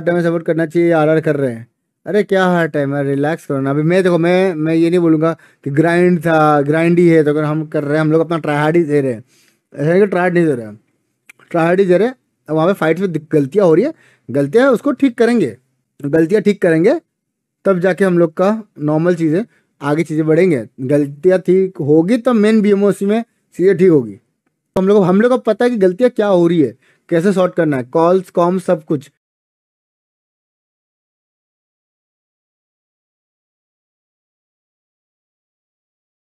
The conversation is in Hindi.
टाइम सपोर्ट करना चाहिए आर आर कर रहे हैं अरे क्या हर टाइम है रिलैक्स करो ना अभी मैं देखो मैं मैं ये नहीं बोलूँगा कि ग्राइंड था ग्राइंड ही है तो अगर हम कर रहे हैं हम लोग अपना ट्राई हार्ड ही दे रहे हैं ऐसा है कि ट्राई नहीं दे रहे ट्राई हार्ड ही दे रहे हैं वहाँ पर फाइट में गलतियाँ हो रही है गलतियाँ उसको ठीक करेंगे गलतियाँ ठीक करेंगे तब जाके हम लोग का नॉर्मल चीज़ें आगे चीज़ें बढ़ेंगे गलतियाँ ठीक होगी तब मेन बी में चीज़ें ठीक होगी हम लोग हम लोग को पता है कि गलतियाँ क्या हो रही है कैसे सॉर्ट करना है कॉल्स कॉम सब कुछ